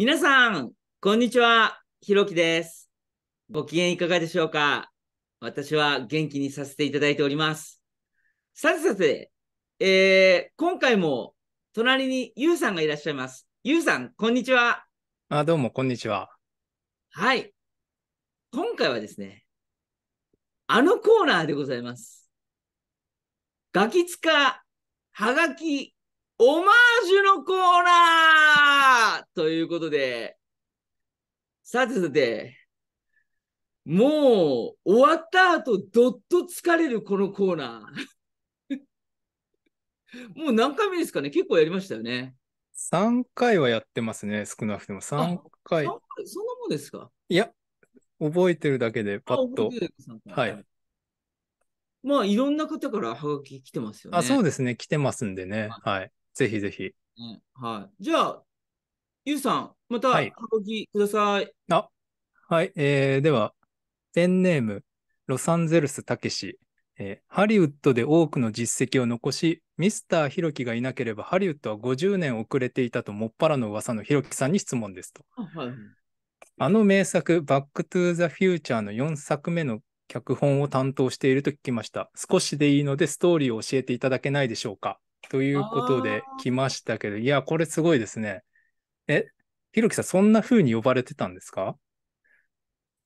皆さん、こんにちは。ひろきです。ご機嫌いかがでしょうか私は元気にさせていただいております。さてさて、えー、今回も隣にゆうさんがいらっしゃいます。ゆうさん、こんにちは。あ、どうも、こんにちは。はい。今回はですね、あのコーナーでございます。ガキツカはがオマージュのコーナーということで、さてさて、もう終わった後、どっと疲れるこのコーナー。もう何回目ですかね結構やりましたよね。3回はやってますね、少なくても。3回。そんなもんですかいや、覚えてるだけでパッと。はい。まあ、いろんな方からハガキ来てますよね。あ、そうですね。来てますんでね。はい。ぜひぜひ。ね、はい。じゃあ、ゆうさん、また、ははきください。あ、はい。えー、では、ペンネーム、ロサンゼルスたけし。えハリウッドで多くの実績を残し、ミスターヒロキがいなければハリウッドは50年遅れていたともっぱらの噂のヒロキさんに質問ですと。はい、あの名作、バックトゥザフューチャーの4作目の脚本を担当していると聞きました。少しでいいのでストーリーを教えていただけないでしょうか。ということで来ましたけど、いや、これすごいですね。え、ひろきさん、そんな風に呼ばれてたんですか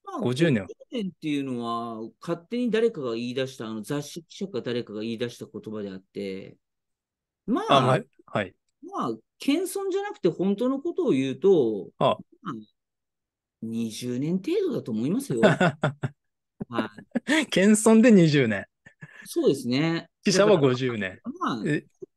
まあ、50年。50年っていうのは、勝手に誰かが言い出した、あの雑誌記者か誰かが言い出した言葉であって、まあ、あはい、はい、まあ、謙遜じゃなくて本当のことを言うと、あまあ、20年程度だと思いますよ。はい、謙遜で20年。そうですね。記者は50年。まあ、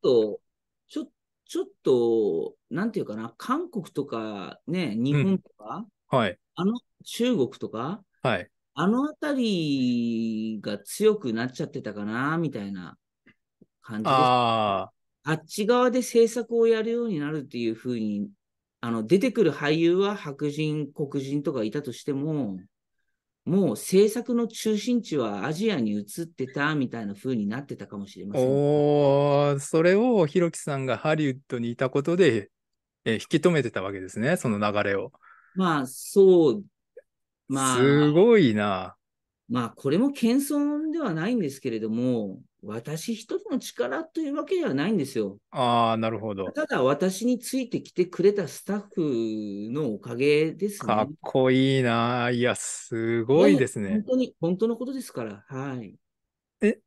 と、ちょちょっと、なんていうかな、韓国とか、ね、日本とか、うん、はい、あの中国とか、はい、あの辺りが強くなっちゃってたかな、みたいな感じです、ああっち側で制作をやるようになるっていうふうに、あの出てくる俳優は白人、黒人とかいたとしても、もう政策の中心地はアジアに移ってたみたいな風になってたかもしれません。おそれをひろきさんがハリウッドにいたことで、え引き止めてたわけですね、その流れを。まあ、そう。まあ、すごいな。まあ、これも謙遜ではないんですけれども、私一人の力というわけではないんですよ。ああ、なるほど。ただ、私についてきてくれたスタッフのおかげですね。かっこいいな。いや、すごいですね。本当に、本当のことですから。はい。え、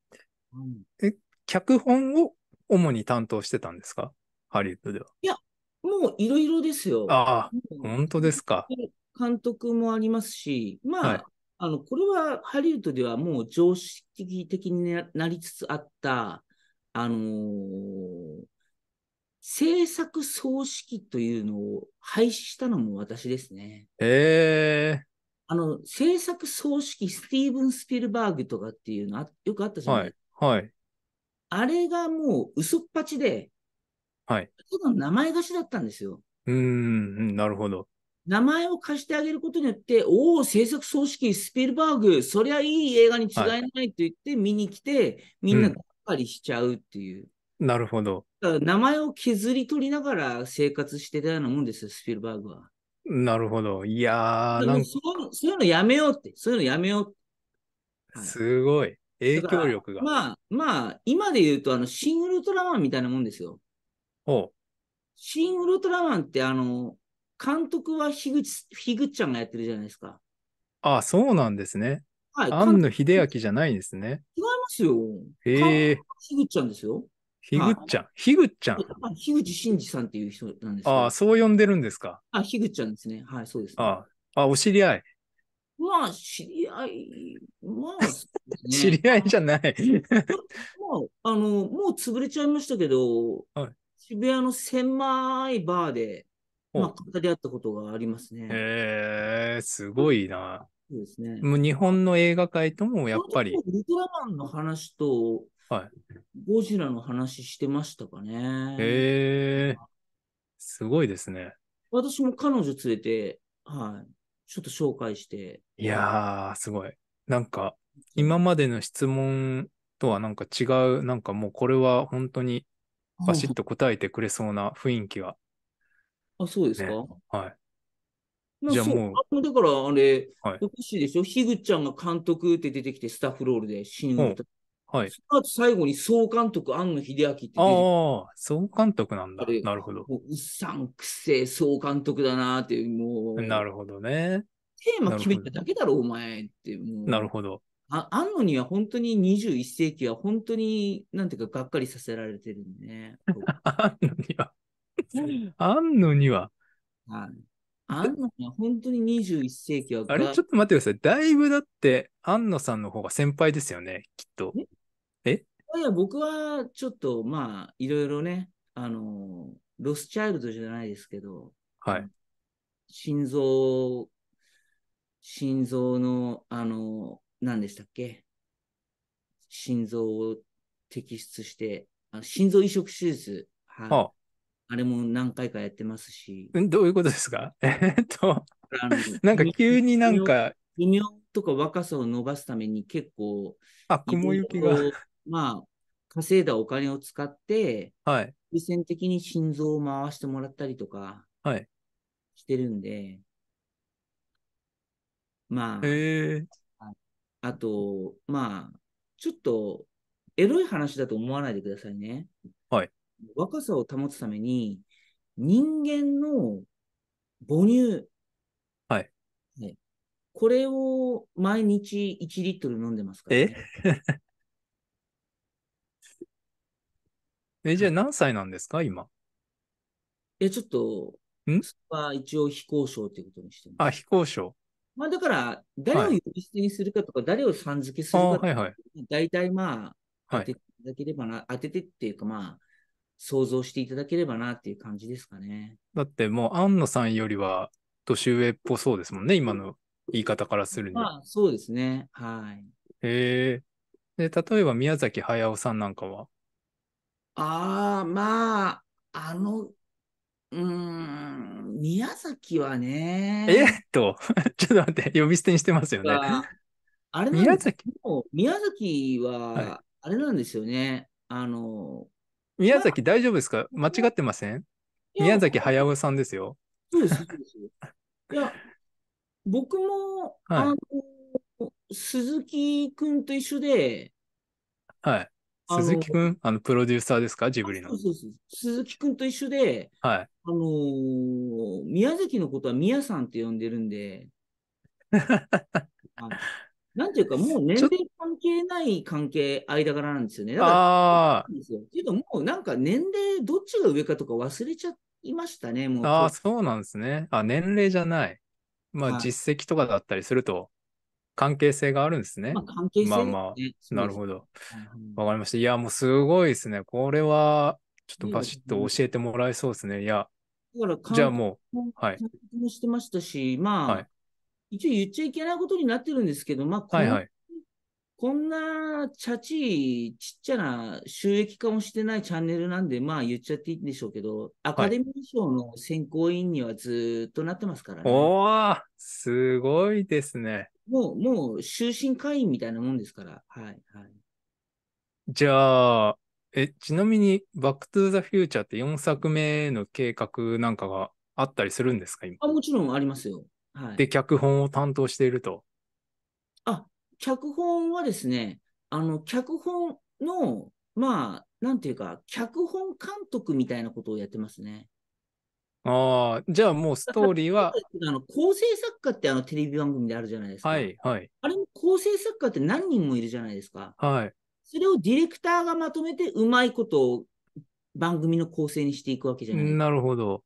うん、え、脚本を主に担当してたんですかハリウッドでは。いや、もういろいろですよ。ああ、本当ですか。監督もありますし、まあ、はいあのこれはハリウッドではもう常識的になりつつあった、あのー、制作葬式というのを廃止したのも私ですね。へえあの制作葬式、スティーブン・スピルバーグとかっていうのよくあったじゃないですか。はい、はいあれがもう嘘っぱちで、はい。ただ名前貸しだったんですよ。うん、なるほど。名前を貸してあげることによって、おお、制作組織、スピルバーグ、そりゃいい映画に違いないと言って、見に来て、みんながっかりしちゃうっていう。うん、なるほど。名前を削り取りながら生活してたようなもんですよ、スピルバーグは。なるほど。いやー、なんかそうそういうのやめようって、そういうのやめようって。すごい。影響力が。まあ、まあ、今で言うと、あの、シン・ウルトラマンみたいなもんですよ。ほう。シン・ウルトラマンって、あの、監督は樋口、樋口ちゃんがやってるじゃないですか。ああ、そうなんですね。はい。庵野秀明じゃないんですね。違いますよ。へえ。樋口ちゃんですよ。樋口ちゃん。樋口ちゃん。樋口真二さんっていう人なんですああ、そう呼んでるんですか。あ、樋口ちゃんですね。はい、そうです、ね、ああ、お知り合い。まあ、知り合い、まあ、ね、知り合いじゃないもう、あの、もう潰れちゃいましたけど、はい、渋谷の狭いバーで、まあ、方ったことがありますね。へえー、すごいな。そうですね。もう日本の映画界ともやっぱり。ウルトラマンの話と、はい、ゴジラの話してましたかね。へえー、すごいですね。私も彼女連れて、はい、ちょっと紹介して。いやー、すごい。なんか、今までの質問とはなんか違う、なんかもうこれは本当にバシッと答えてくれそうな雰囲気があ、そうですか、ね、はい。じゃあもう。だからあれ、はい、おかしいでしょ樋口ちゃんが監督って出てきて、スタッフロールで死ぬ。はい。その後最後に総監督、庵野秀明ってああ、総監督なんだ。なるほど。うさんくせえ総監督だなってもう。なるほどね。テーマ決めただけだろ、お前って。なるほど。あ安野には本当に21世紀は本当に、なんていうか、がっかりさせられてるんでね。安 野にはあんのには。はい。あんのには本当に21世紀は。あれ、ちょっと待ってください。だいぶだって、安野さんの方が先輩ですよね、きっと。えいや、僕はちょっと、まあ、いろいろね、あの、ロスチャイルドじゃないですけど、はい。心臓、心臓の、あの、何でしたっけ心臓を摘出して、あ心臓移植手術、はい、はあ、あれも何回かやってますし。どういうことですか えっと、なんか急になんか。寿命とか若さを伸ばすために結構、あ、雲行きが。まあ、稼いだお金を使って、はい。優先的に心臓を回してもらったりとか、はい。してるんで、まあ、へえ。あと、まあ、ちょっと、エロい話だと思わないでくださいね。若さを保つために、人間の母乳。はい。ね、これを毎日1リットル飲んでますから、ね、え え、じゃあ何歳なんですか、今。え、ちょっと、んは一応非公渉ということにしてます。あ、非公渉。まあだから、誰を呼び捨てにするかとか、はい、誰をさん付けするかとか、はいはい、大体まあ、当てていただければな、当ててっていうかまあ、想像していただければなっていう感じですかね。だってもう、安野さんよりは年上っぽそうですもんね、今の言い方からするに。まあ、そうですね。はい。へえー。で、例えば宮崎駿さんなんかはああ、まあ、あの、うん、宮崎はね。えっと、ちょっと待って、呼び捨てにしてますよね。あれなんです宮崎宮崎は、あれなんですよね。はい、あの、宮崎大丈夫ですか間違ってません宮崎駿さんですよ。そうです、いや、僕も、はい、あの、鈴木くんと一緒で、はい。鈴木くんあの、プロデューサーですかジブリの。そうそうそう。鈴木くんと一緒で、はい。あのー、宮崎のことは宮さんって呼んでるんで、なんていうか、もう年齢関係ない関係、間柄なんですよね。だから、っていうと、もうなんか年齢、どっちが上かとか忘れちゃいましたね、もう。ああ、そうなんですね。あ、年齢じゃない。まあ、実績とかだったりすると、関係性があるんですね。まあ、関係性、ね、まあまあ、なるほど。わ、かりました。いや、もうすごいですね。これは、ちょっとバシッと教えてもらえそうですね。いや、だから、じゃあもう、はい。してましたし、まあ、はい一応言っちゃいけないことになってるんですけど、まあこ、はいはい、こんなチャチちっちゃな収益化もしてないチャンネルなんで、まあ言っちゃっていいんでしょうけど、アカデミー賞の選考委員にはずっとなってますからね。はい、おすごいですね。もう、もう終身会員みたいなもんですから。はい、はい。じゃあ、え、ちなみに、バックトゥーザフューチャーって4作目の計画なんかがあったりするんですか今あ、もちろんありますよ。で、脚本を担当していると。あ、脚本はですね、あの、脚本の、まあ、なんていうか、脚本監督みたいなことをやってますね。ああ、じゃあもうストーリーは。あの構成作家ってあのテレビ番組であるじゃないですか。はいはい。あれも構成作家って何人もいるじゃないですか。はい。それをディレクターがまとめてうまいことを番組の構成にしていくわけじゃないですか。なるほど。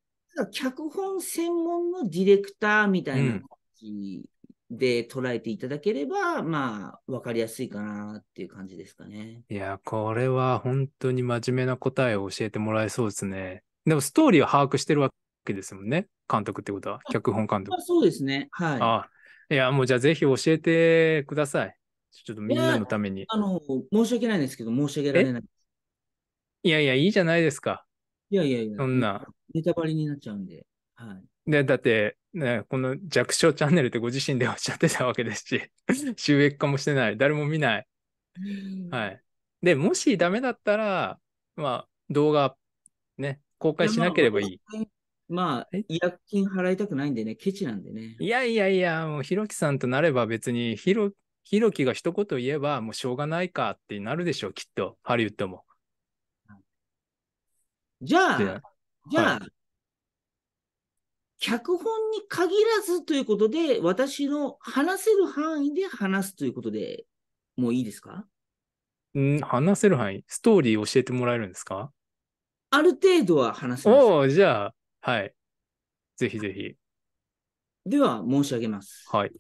脚本専門のディレクターみたいな感じで捉えていただければ、うん、まあ、わかりやすいかなっていう感じですかね。いや、これは本当に真面目な答えを教えてもらえそうですね。でも、ストーリーを把握してるわけですもんね。監督ってことは、脚本監督。そうですね。はい。あいや、もうじゃあぜひ教えてください。ちょっとみんなのために。あの、申し訳ないんですけど、申し訳ない。いやいや、いいじゃないですか。いやいやいや。そんな。ネタバレになっちゃうんで。はい。で、だって、ね、この弱小チャンネルってご自身で おっしゃってたわけですし、収益化もしてない。誰も見ない。はい。で、もしダメだったら、まあ、動画、ね、公開しなければいい。いまあ、違約金払いたくないんでね、ケチなんでね。いやいやいや、もう、ひろきさんとなれば別に、ひろ、ひろきが一言言えば、もうしょうがないかってなるでしょう、きっと、ハリウッドも。じゃあ、じゃあ、はい、脚本に限らずということで、私の話せる範囲で話すということでもういいですかん話せる範囲ストーリー教えてもらえるんですかある程度は話せます。おじゃあ、はい。ぜひぜひ。では、申し上げます。はい。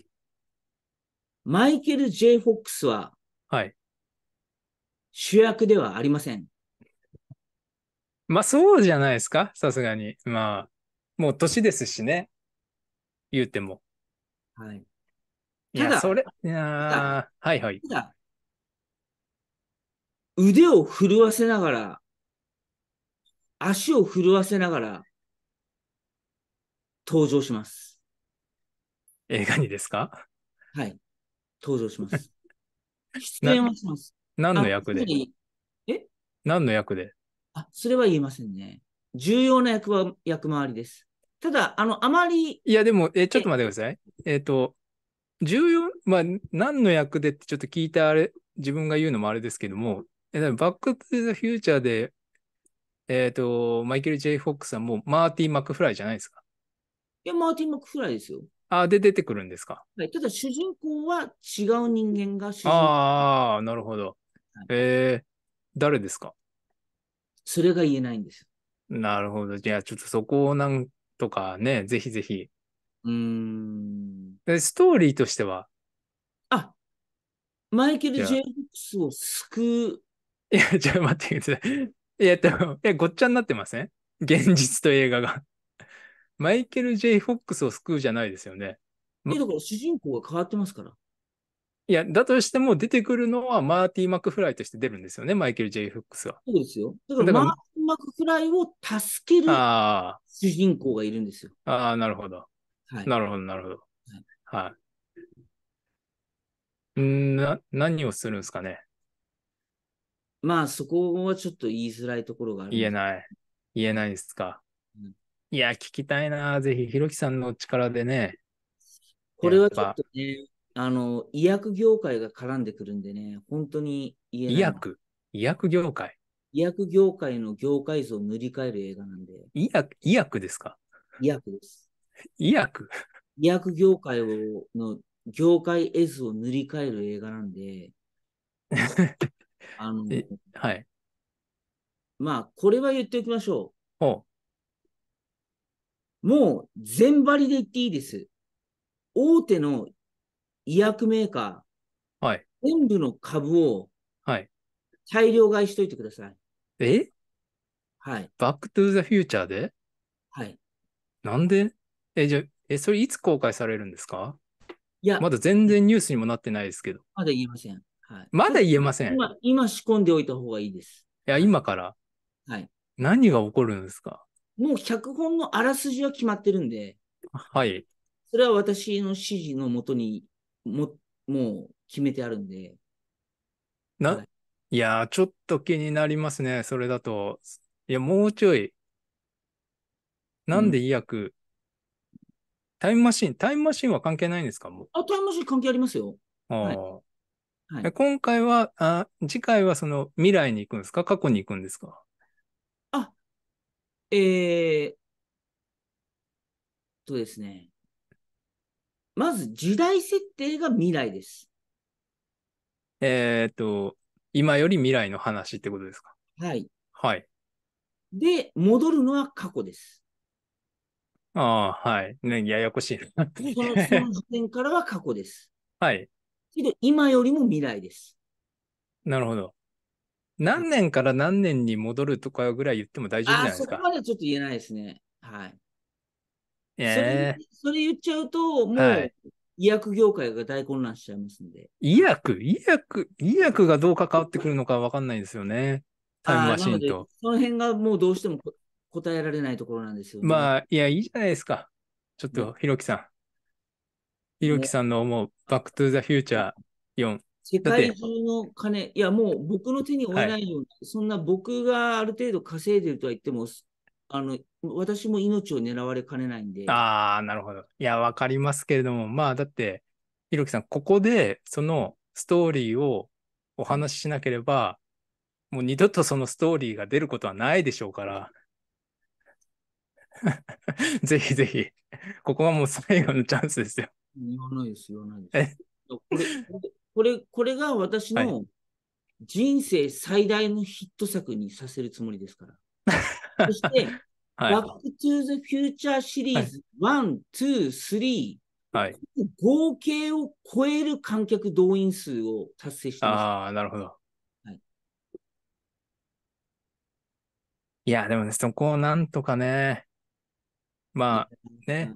マイケル・ J・ フォックスは、はい。主役ではありません。まあそうじゃないですか、さすがに。まあ、もう年ですしね、言うても。はい。いたや、だ、それ、いやーはいはい。ただ、腕を震わせながら、足を震わせながら、登場します。映画にですかはい。登場します。出演はします。何の役でえ何の役であ、それは言えませんね。重要な役は役回りです。ただ、あの、あまり。いや、でも、え、ちょっと待ってください。えっ、ー、と、重要、まあ、何の役でってちょっと聞いてあれ、自分が言うのもあれですけども、えバック・トゥ・ザ・フューチャーで、えっ、ー、と、マイケル・ジェイ・フォックスさんもマーティン・マックフライじゃないですか。いや、マーティン・マックフライですよ。あ、で出てくるんですか。はい、ただ、主人公は違う人間が主人公。ああ、なるほど。えー、誰ですかそれが言えないんですよ。なるほど。じゃあ、ちょっとそこをなんとかね、ぜひぜひ。うん。で、ストーリーとしてはあ、マイケル・ジェイ・フックスを救う。いや、じゃあ待ってください。いや、でも、いや、ごっちゃになってません現実と映画が。マイケル・ジ J・ フォックスを救うじゃないですよね。え、だから主人公が変わってますから。いや、だとしても出てくるのはマーティー・マクフライとして出るんですよね、マイケル・ジェイ・フックスは。そうですよ。だからマーティー・マクフライを助ける主人公がいるんですよ。ああ、なるほど。はい、なるほど、なるほど。はい。はい、な、何をするんですかね。まあ、そこはちょっと言いづらいところがある。言えない。言えないですか。うん、いや、聞きたいな。ぜひ、ひろきさんの力でね。これはちょっとね、あの、医薬業界が絡んでくるんでね、本当に言えない。医薬医薬業界医薬業界の業界図を塗り替える映画なんで。医薬、医薬ですか医薬です。医薬医薬業界をの業界図を塗り替える映画なんで、あの、はい。まあ、これは言っておきましょう。うもう、全張りで言っていいです。大手の医薬メーカー、はい、全部の株を、はい、大量買いしといてください。えはい。バックトゥーザフューチャーではい。なんでえ、じゃえ、それいつ公開されるんですかいや、まだ全然ニュースにもなってないですけど。まだ言えません。はい、まだ言えません今。今仕込んでおいた方がいいです。いや、今から。はい。何が起こるんですかもう脚本のあらすじは決まってるんで。はい。それは私の指示のもとにも、もう決めてあるんで。な、い、ややちょっと気になりますね、それだと。いや、もうちょい。なんで医薬、うん、タイムマシン、タイムマシンは関係ないんですかもう。あ、タイムマシン関係ありますよ。あはいはい、今回はあ、次回はその未来に行くんですか過去に行くんですかあ、えー、とですね。まず時代設定が未来です。えー、っと、今より未来の話ってことですかはい。はい。で、戻るのは過去です。ああ、はい。ね、ややこしいそのその時点からは過去です。はい。けど、今よりも未来です。なるほど。何年から何年に戻るとかぐらい言っても大丈夫じゃないですか。あそこまでちょっと言えないですね。はい。えー、それ言っちゃうと、もう、はい、医薬業界が大混乱しちゃいますんで。医薬医薬医薬がどう関わってくるのか分かんないですよね。タイムマシンと。その辺がもうどうしても答えられないところなんですよ、ね、まあ、いや、いいじゃないですか。ちょっと、ひろきさん。ひろきさんのもう、バックトゥーザフューチャー4。世界中の金、いや、もう僕の手に負えないように、はい、そんな僕がある程度稼いでるとは言っても、あの私も命を狙われかねないんで。ああ、なるほど。いや、わかりますけれども、まあ、だって、ひろきさん、ここで、そのストーリーをお話ししなければ、もう二度とそのストーリーが出ることはないでしょうから。ぜひぜひ、ここはもう最後のチャンスですよ。言わないです、言わないです。これ、これ、これが私の人生最大のヒット作にさせるつもりですから。は いそして、はい、Back to the Future シリーズ1、2、3、はい、合計を超える観客動員数を達成してます。ああ、なるほど。い、や、でもね、そこをなんとかね、まあね、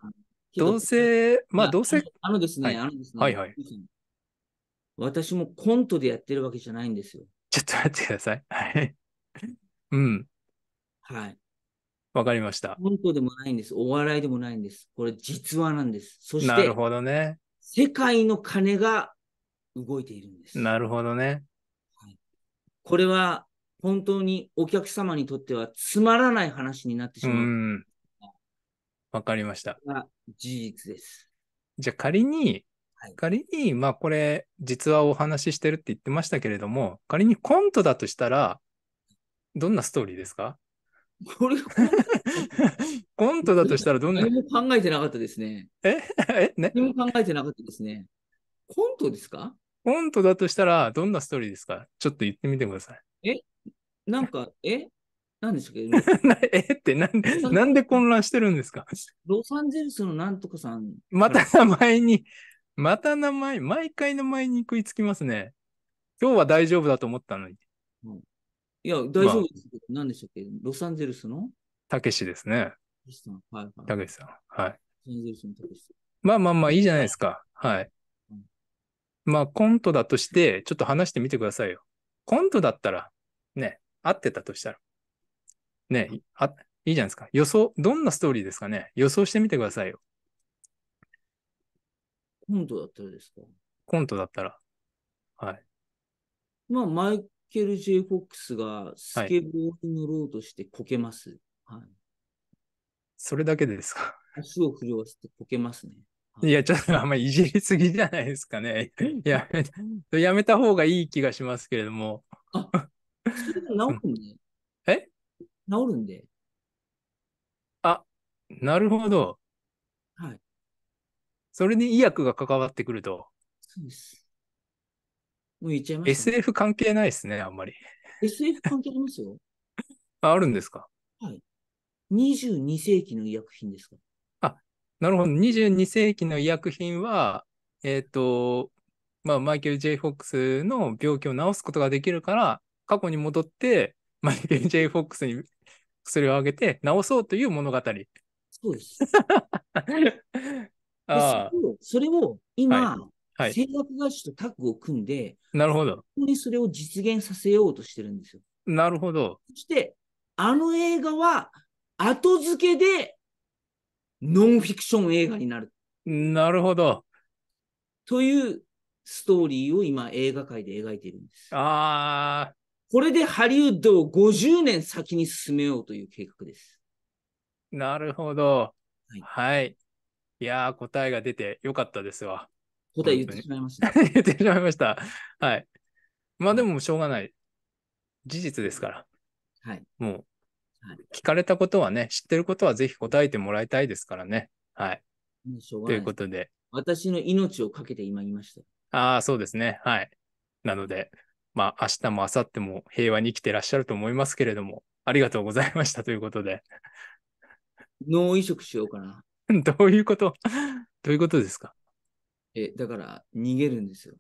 どうせ、まあどうせ。あのですね、あのですね、はいはい。私もコントでやってるわけじゃないんですよ。ちょっと待ってください。はい。うん。はい。わかりました。本当でもないんです。お笑いでもないんです。これ実話なんです。そして、なるほどね。世界の金が動いているんです。なるほどね。はい、これは本当にお客様にとってはつまらない話になってしまう。うん。わかりました。事実です。じゃあ仮に、はい、仮に、まあこれ、実はお話ししてるって言ってましたけれども、仮にコントだとしたら、どんなストーリーですかこれコントだとしたらどんな。何も考えてなかったですね。え えね何も考えてなかったですね。コントですかコントだとしたらどんなストーリーですかちょっと言ってみてください。えなんか、え何でしたっけ えってなんで、なんで混乱してるんですかロサンゼルスのなんとかさん。また名前に、また名前、毎回名前に食いつきますね。今日は大丈夫だと思ったのに。いや、大丈夫ですけど、何でしたっけロサンゼルスのたけしですね。たけしさん。はい。ロサンゼルスのたけしまあまあまあ、いいじゃないですか。はい。まあ、コントだとして、ちょっと話してみてくださいよ。コントだったら、ね、合ってたとしたら。ね、あいいじゃないですか。予想、どんなストーリーですかね予想してみてくださいよ。コントだったらですかコントだったら。はい。まあ、毎ケル・ジェイ・フォックスがスケボーに乗ろうとしてこけます。はい。それだけですか。足を振り合わしてこけますね。い、や、ちょっとあんまりいじりすぎじゃないですかね。やめやめた方がいい気がしますけれども。あ、それで治るんで、え治るんで。あ、なるほど。はい。それに医薬が関わってくると。そうです。もう言っちゃいます、ね、SF 関係ないですね、あんまり。SF 関係ありますよ。あ、あるんですかはい。22世紀の医薬品ですかあ、なるほど。22世紀の医薬品は、えっ、ー、と、まあ、マイケル・ジェイ・フォックスの病気を治すことができるから、過去に戻って、マイケル・ジェイ・フォックスに薬をあげて治そうという物語。そうです。あ それを、それを今、はいはい、制作会社とタッグを組んで、なるほど。にそれを実現させようとしてるんですよ。なるほど。そして、あの映画は後付けでノンフィクション映画になる。なるほど。というストーリーを今映画界で描いているんです。ああ。これでハリウッドを50年先に進めようという計画です。なるほど。はい。はい、いや答えが出てよかったですわ。答え言ってしまいました。言ってしまいました。はい。まあでもしょうがない。事実ですから。はい。もう、聞かれたことはね、知ってることはぜひ答えてもらいたいですからね。はい。いということで。私の命をかけて今言いました。ああ、そうですね。はい。なので、まあ、明日も明後日も平和に生きてらっしゃると思いますけれども、ありがとうございましたということで。脳移植しようかな。どういうこと どういうことですかえ、だから逃げるんですよ。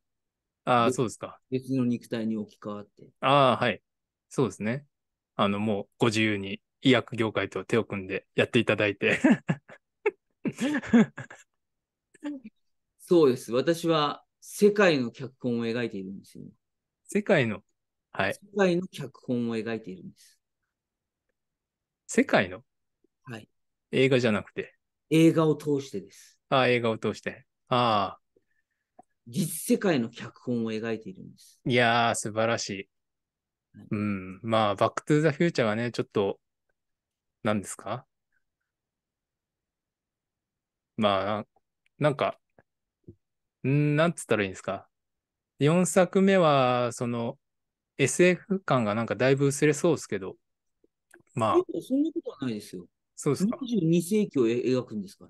ああ、そうですか。別の肉体に置き換わって。ああ、はい。そうですね。あの、もうご自由に医薬業界と手を組んでやっていただいて。そうです。私は世界の脚本を描いているんですよ。世界の、はい。世界の脚本を描いているんです。世界のはい。映画じゃなくて。映画を通してです。ああ、映画を通して。ああ。実世界の脚本を描いているんです。いやー、素晴らしい。うん。まあ、バックトゥーザフューチャーはね、ちょっと、何ですかまあ、なんか、んなんつったらいいんですか。4作目は、その、SF 感がなんかだいぶ薄れそうですけど、まあ。そんなことはないですよ。そうですか。22世紀を描くんですか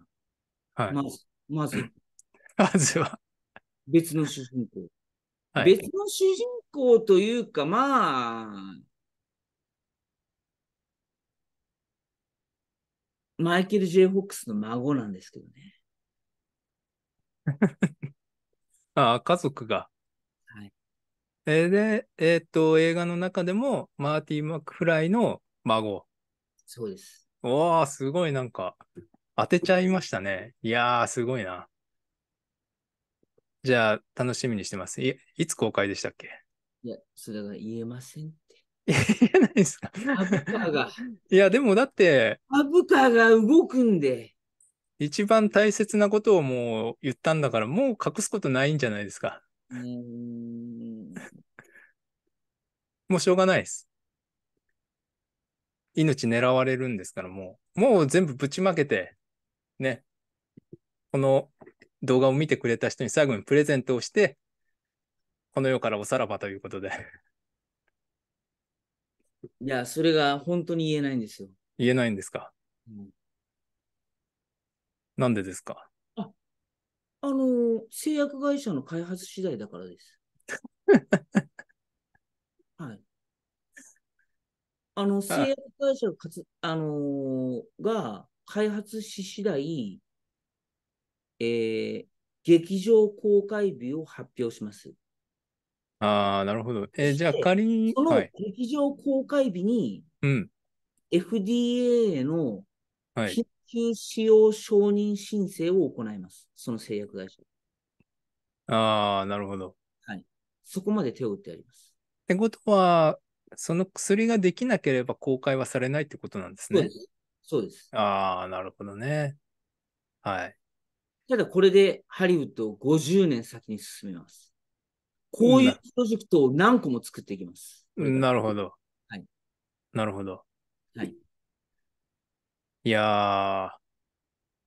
ら。はい。まず、まず。まずは別の主人公。はい、別の主人公というか、まあ、マイケル・ J・ フォックスの孫なんですけどね。あ あ、家族が。はい。えで、えー、っと、映画の中でも、マーティー・マックフライの孫。そうです。おお、すごいなんか、当てちゃいましたね。いやー、すごいな。じゃあ、楽しみにしてます。いいつ公開でしたっけいや、それが言えませんって。言えないですか株価が。いや、でもだって。株価が動くんで。一番大切なことをもう言ったんだから、もう隠すことないんじゃないですか。うもうしょうがないです。命狙われるんですから、もう、もう全部ぶちまけて、ね、この動画を見てくれた人に最後にプレゼントをして、この世からおさらばということで。いや、それが本当に言えないんですよ。言えないんですか。うん、なんでですかあ、あの製薬会社の開発次第だからです。はい。あの、製薬会社が,、あのー、が開発し次第、えー、劇場公開日を発表します。ああ、なるほど。えー、じゃあ仮に。その劇場公開日に、はい、FDA の緊急使用承認申請を行います。その製薬会社。ああ、なるほど。はい。そこまで手を打ってあります。ってことは、その薬ができなければ公開はされないってことなんですね。そうです。ですああ、なるほどね。はい。ただこれでハリウッドを50年先に進めます。こういうプロジェクトを何個も作っていきます。なるほど。はい。なるほど。はい。いやー、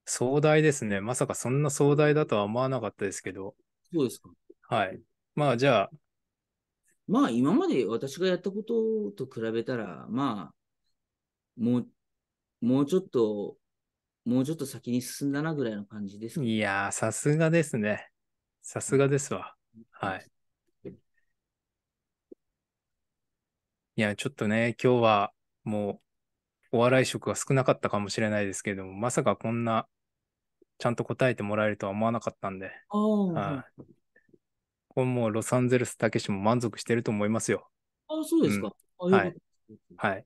壮大ですね。まさかそんな壮大だとは思わなかったですけど。そうですか。はい。まあじゃあ。まあ今まで私がやったことと比べたら、まあ、もう、もうちょっともうちょっと先に進んだなぐらいの感じですか、ね、いやー、さすがですね。さすがですわ。はい。いや、ちょっとね、今日はもうお笑い色が少なかったかもしれないですけれども、まさかこんなちゃんと答えてもらえるとは思わなかったんで、ああ。これもうロサンゼルスたけしも満足してると思いますよ。あ、そうですか。うん、はい。はい。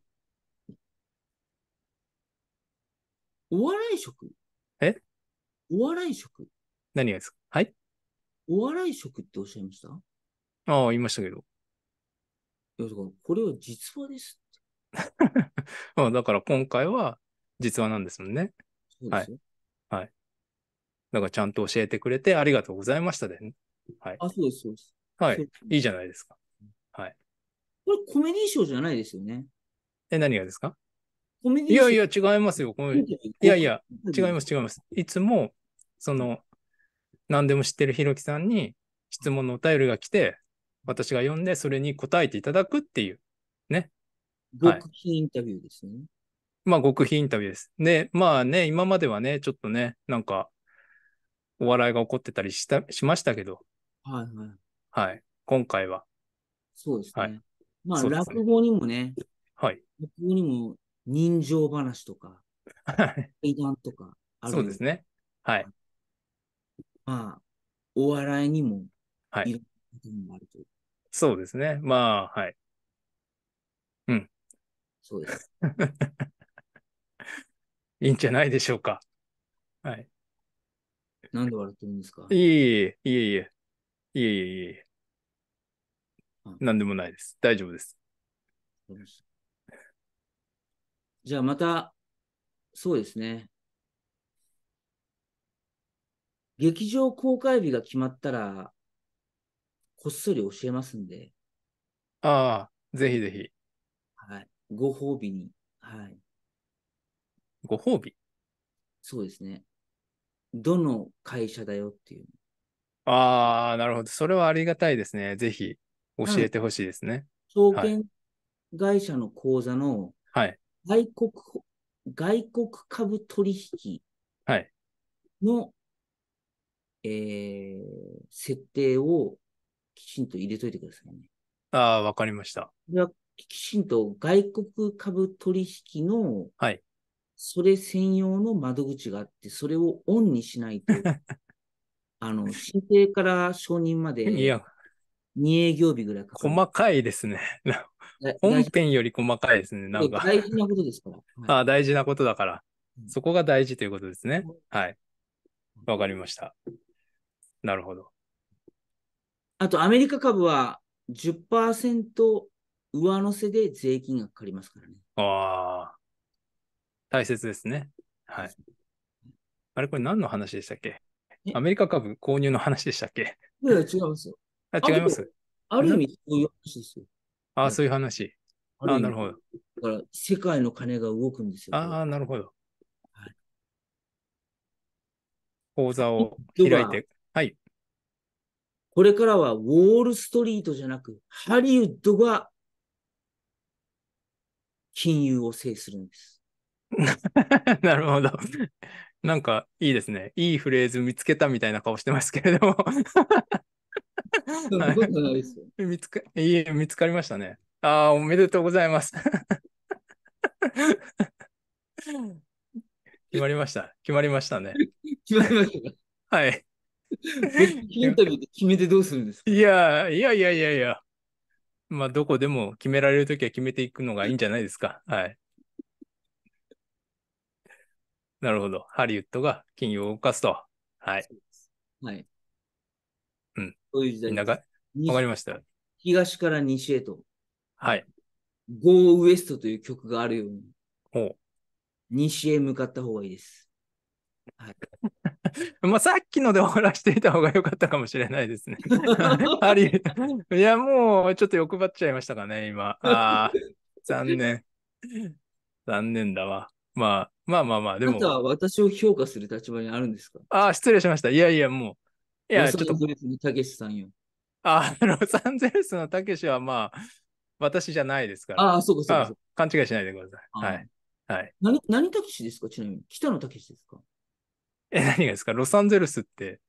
お笑い職えお笑い職何がですかはいお笑い職っておっしゃいましたああ、言いましたけど。いや、だからこれは実話ですって。あだから今回は実話なんですもんね。そうですよ。はい。はい。だからちゃんと教えてくれてありがとうございましたで、ね。はい。あ、そうです、そうです。はい。いいじゃないですか。はい。これコメディー賞じゃないですよね。え、何がですかコメディいやいや、違いますよ。いやいや、違います、違います。いつも、その、何でも知ってるひろきさんに質問のお便りが来て、私が読んで、それに答えていただくっていう、ね。極秘インタビューですね。はい、まあ、極秘インタビューです。で、まあね、今まではね、ちょっとね、なんか、お笑いが起こってたりしたしましたけど、はいはい。はい、今回は。そうですね。はい、まあ、ね、落語にもね、はい。落語にも人情話とか、対談とかある。そうですね。はい。まあ、お笑いにも、はい。いろんなこともあるという。そうですね。まあ、はい。うん。そうです。いいんじゃないでしょうか。はい。なんで笑ってるんですかいえいえ、いえいえ、いえいえいえ。なんでもないです。大丈夫です。じゃあまた、そうですね。劇場公開日が決まったら、こっそり教えますんで。ああ、ぜひぜひ。はい。ご褒美に。はい。ご褒美そうですね。どの会社だよっていう。ああ、なるほど。それはありがたいですね。ぜひ教えてほしいですね。証券会社の口座の、はい。外国、外国株取引はいの、えー、設定をきちんと入れといてくださいね。ああ、わかりました。ではきちんと外国株取引の、はい。それ専用の窓口があって、それをオンにしないと、あの、申請から承認まで。いや、2営業日ぐらいかかる。細かいですね。本編より細かいですね。なんか。大事なことですから。ああ、大事なことだから。そこが大事ということですね。はい。わかりました。なるほど。あと、アメリカ株は10%上乗せで税金がかかりますからね。ああ。大切ですね。はい。あれ、これ何の話でしたっけアメリカ株購入の話でしたっけいや、違いますよ。あ違いますある意味、そういう話ですよ。ああ、そういう話。ああ、なるほど。だから、世界の金が動くんですよ。ああ、なるほど。はい、口座を開いて。はい。これからはウォールストリートじゃなく、ハリウッドが金融を制するんです。なるほど。なんかいいですね。いいフレーズ見つけたみたいな顔してますけれども 見つか、いえ、見つかりましたね。ああ、おめでとうございます。決まりました。決まりましたね。決まりました。はい。インタビューで決めてどうするんですかいや、いやいやいやいや。まあ、どこでも決められるときは決めていくのがいいんじゃないですか。はい。なるほど。ハリウッドが金融を動かすと。はい。はい。うん。そういう時代です。わかりました。東から西へと。はい。Go West という曲があるように。ほう。西へ向かった方がいいです。はい。まあ、さっきので終わらしていた方が良かったかもしれないですね。あり、いや、もうちょっと欲張っちゃいましたかね、今。ああ、残念。残念だわ。まあ、まあまあまあ、でも。あなたは私を評価する立場にあるんですかああ、失礼しました。いやいや、もう。いや、ちょっと。ロサンゼルスのたけしさんよ。あ、ロ サンゼルスのたけしはまあ、私じゃないですから。ああ、そうかそうか勘違いしないでください。はい。はい。何、何たけしですかちなみに。北野たけしですかえ、何がですかロサンゼルスって、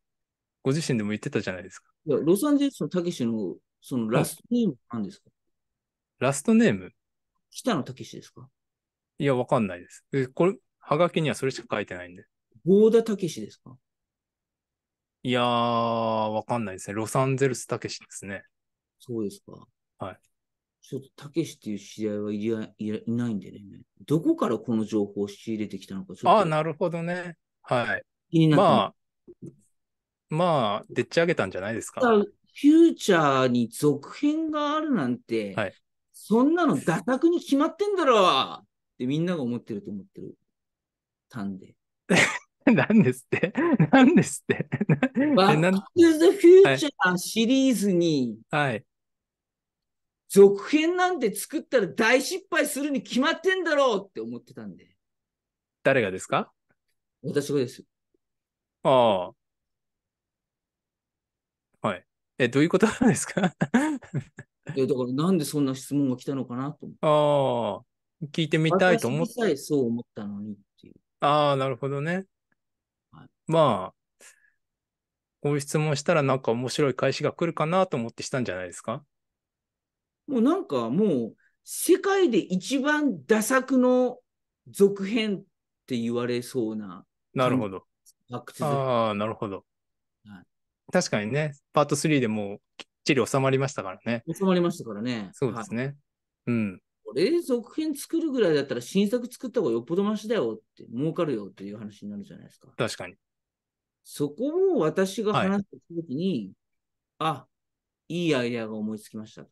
ご自身でも言ってたじゃないですか。いや、ロサンゼルスのたけしの、そのラストネームなんですかラストネーム北野たけしですかいや、わかんないです。え、これ、はがきにはそれしか書いてないんで。合田たけしですかいやー、わかんないですね。ロサンゼルス・たけしですね。そうですか。はい。ちょっとたけしっていう知り合いはいやいやいないんでね。どこからこの情報を仕入れてきたのか、ちょああ、なるほどね。はい。気になまあ、まあ、でっち上げたんじゃないですか。ただフューチャーに続編があるなんて、はいそんなの打作に決まってんだろうってみんなが思ってると思ってる。たんで。何 ですって何 ですって ?Back t the Future シリーズに、はい、続編なんて作ったら大失敗するに決まってんだろうって思ってたんで。誰がですか私がです。ああ。はい。え、どういうことなんですかえ、だからなんでそんな質問が来たのかなと思って。ああ。聞いてみたいと思って。そう思ったのにっていう。ああ、なるほどね。まあ、こういう質問したらなんか面白い返しが来るかなと思ってしたんじゃないですかもうなんかもう世界で一番ダ作の続編って言われそうな。なるほど。ああ、なるほど、はい。確かにね、パート3でもうきっちり収まりましたからね。収まりましたからね。そうですね。はい、うん。これ続編作るぐらいだったら新作作った方がよっぽどましだよって、儲かるよっていう話になるじゃないですか。確かに。そこを私が話したときに、はい、あ、いいアイデアが思いつきました。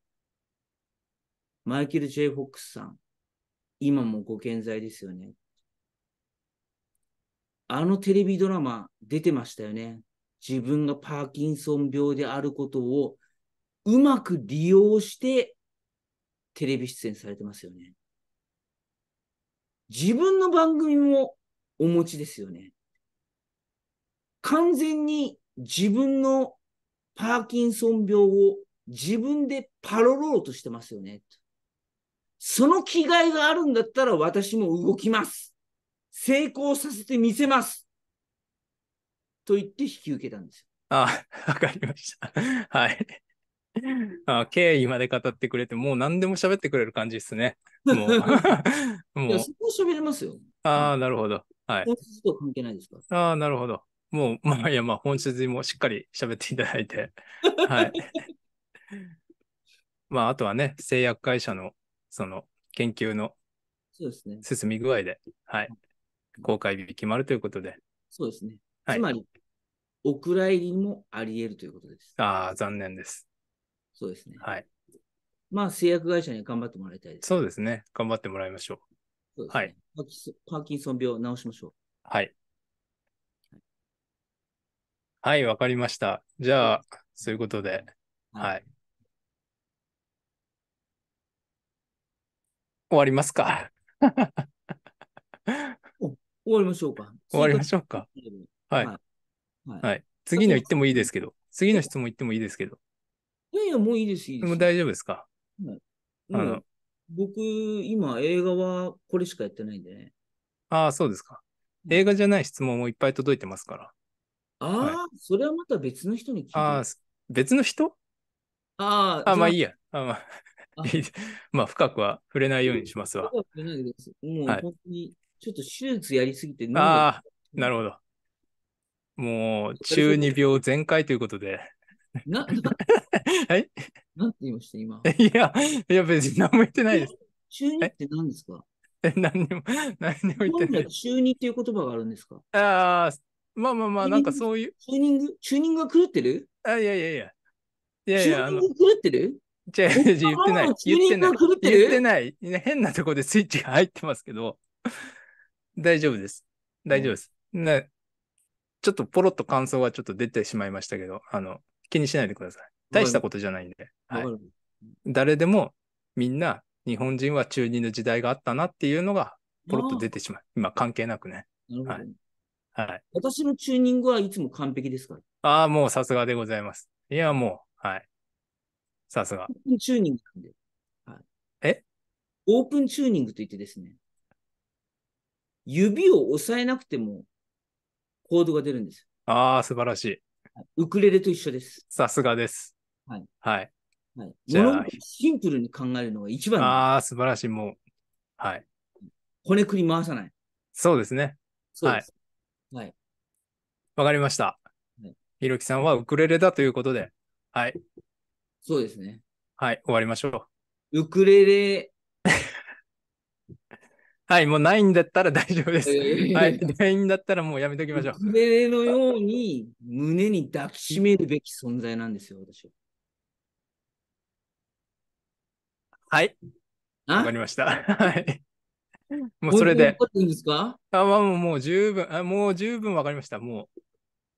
マイケル・ J・ フォックスさん、今もご健在ですよね。あのテレビドラマ出てましたよね。自分がパーキンソン病であることをうまく利用してテレビ出演されてますよね。自分の番組もお持ちですよね。完全に自分のパーキンソン病を自分でパロロとしてますよね。その気概があるんだったら私も動きます。成功させてみせます。と言って引き受けたんですよ。ああ、わかりました。はい。あ経緯まで語ってくれて、もう何でも喋ってくれる感じですね。もう。も ういや、そこ喋れますよ。ああ、なるほど。はい。関係ないですかああ、なるほど。もう、まあ、いや、まあ、本質にもしっかり喋っていただいて、はい。まあ、あとはね、製薬会社の、その、研究のそうですね。進み具合で、はい。公開日決まるということで。そうですね。はい、つまり、お蔵入りもあり得るということです。ああ、残念です。そうですね。はい。まあ、製薬会社に頑張ってもらいたいです、そうですね。頑張ってもらいましょう。うね、はいパ。パーキンソン病治しましょう。はい。はい、わかりました。じゃあ、そういうことで、はい。終わりますか終わりましょうか。終わりましょうか。はい。はい。はいはい次の言ってもいいですけど、次の質問言ってもいいですけど。いやいや、もういいです。いいですもう大丈夫ですか、あの僕、今、映画はこれしかやってないんでね。ああ、そうですか。映画じゃない質問もいっぱい届いてますから。ああ、はい、それはまた別の人に聞いた。あ別の人ああ、まあいいや。あまあ まあ、深くは触れないようにしますわ。触れないでもう本当に、ちょっと手術やりすぎて、ああ、なるほど。もう、中二病全開ということで。な、な はい、なんて言いました、今。いや、いや、別に何も言ってないです。中二って何ですかえ、何にも、何にも言ってない。中二っていう言葉があるんですかああ、まあまあまあ、なんかそういう。チューニング、チューニングが狂ってるあ、いやいやいや。いやいや、あの。チューニング狂ってる違う違う言ってない。言ってない。言ってない。変なとこでスイッチが入ってますけど、大丈夫です。大丈夫です。ね、ちょっとポロッと感想がちょっと出てしまいましたけど、あの、気にしないでください。大したことじゃないんで。はい、誰でもみんな日本人は中二の時代があったなっていうのがポロッと出てしまう。今関係なくね。はい、はい。私のチューニングはいつも完璧ですから。ああ、もうさすがでございます。いや、もう、はい。さすが。オープンチューニングなんで。はい、えオープンチューニングといってですね、指を押さえなくてもコードが出るんですああ、素晴らしい。ウクレレと一緒です。さすがです。はい。はい。はい、じゃあ、シンプルに考えるのが一番。ああ、素晴らしい。もう、はい。骨くり回さない。そうですね。そうです。はいはい。わかりました。ひろきさんはウクレレだということで、はい。そうですね。はい、終わりましょう。ウクレレ。はい、もうないんだったら 大丈夫です。はい、ないんだったらもうやめときましょう。ウクレレのように胸に抱きしめるべき存在なんですよ、私は。はい。わかりました。はい。もうそれで。ですかあ、まあ、もう十分あ、もう十分わかりました。もう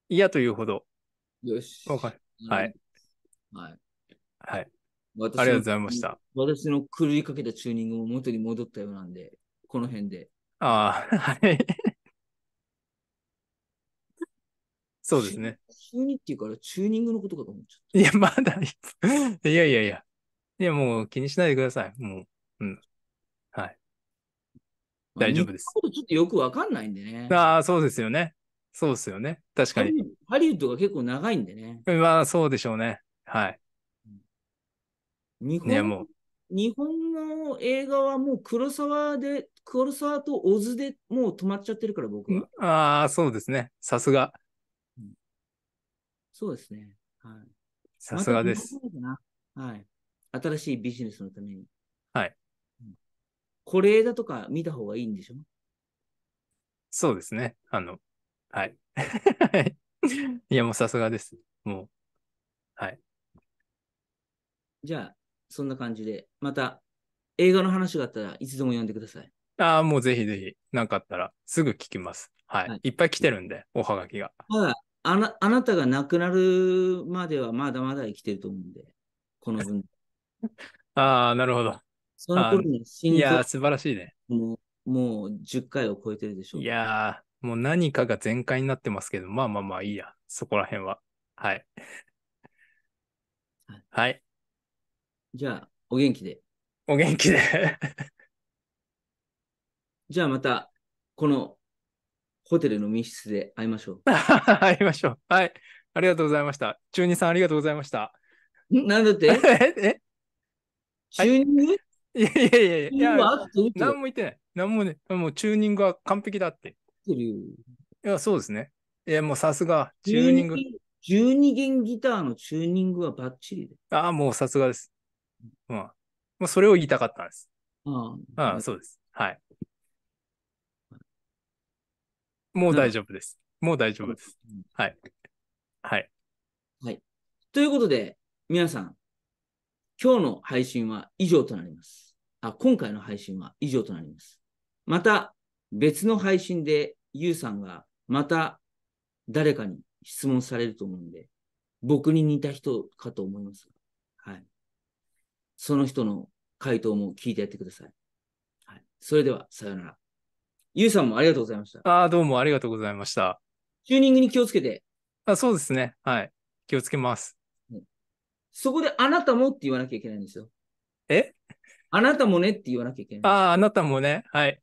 嫌というほど。よし。わかる。はい。はい。はい。ありがとうございました。私の狂いかけたチューニングも元に戻ったようなんで、この辺で。ああ、はい。そうですね。チューニっていうからチューニングのことかと思っちゃった。いや、まだい、いやいやいや。いや、もう気にしないでください。もう。うん。大丈夫です。あ、ちょっとよくわかんないんでね。ああ、そうですよね。そうですよね。確かに。ハリウッドが結構長いんでね。まあ、そうでしょうね。はい。日本ね、日本の映画はもう黒沢で、黒沢と小津でもう止まっちゃってるから、僕は。ああ、そうですね。さすが。そうですね。はい。さすがです。はい。新しいビジネスのために。はい。これだとか見た方がいいんでしょそうですね。あの、はい。いや、もうさすがです。もう、はい。じゃあ、そんな感じで、また映画の話があったらいつでも読んでください。ああ、もうぜひぜひ、なんかあったらすぐ聞きます。はい。はい、いっぱい来てるんで、おはがきが。まだあな、あなたが亡くなるまではまだまだ生きてると思うんで、この分。ああ、なるほど。その頃に新臓いや素晴らしいね。もう、もう10回を超えてるでしょう。いやー、もう何かが全開になってますけど、まあまあまあいいや、そこら辺は。はい。はい。じゃあ、お元気で。お元気で。じゃあまた、このホテルの密室で会いましょう。会いましょう。はい。ありがとうございました。中二さんありがとうございました。なんだって ええ中二いやいやいやいや、何も言ってない。何もね、もうチューニングは完璧だって。てるいや、そうですね。いや、もうさすが、チューニング。12弦ギターのチューニングはバッチリで。ああ、もうさすがです。うん。まあ、それを言いたかったんです。ああああ、そうです。はい。もう大丈夫です。もう大丈夫です。はい。はい。はい。ということで、皆さん、今日の配信は以上となります。あ、今回の配信は以上となります。また別の配信でゆうさんがまた誰かに質問されると思うんで、僕に似た人かと思いますが、はい。その人の回答も聞いてやってください。はい。それでは、さよなら。ゆうさんもありがとうございました。ああ、どうもありがとうございました。チューニングに気をつけて。あそうですね。はい。気をつけます、うん。そこであなたもって言わなきゃいけないんですよ。えあなたもねって言わなきゃいけない。ああ、あなたもね。はい。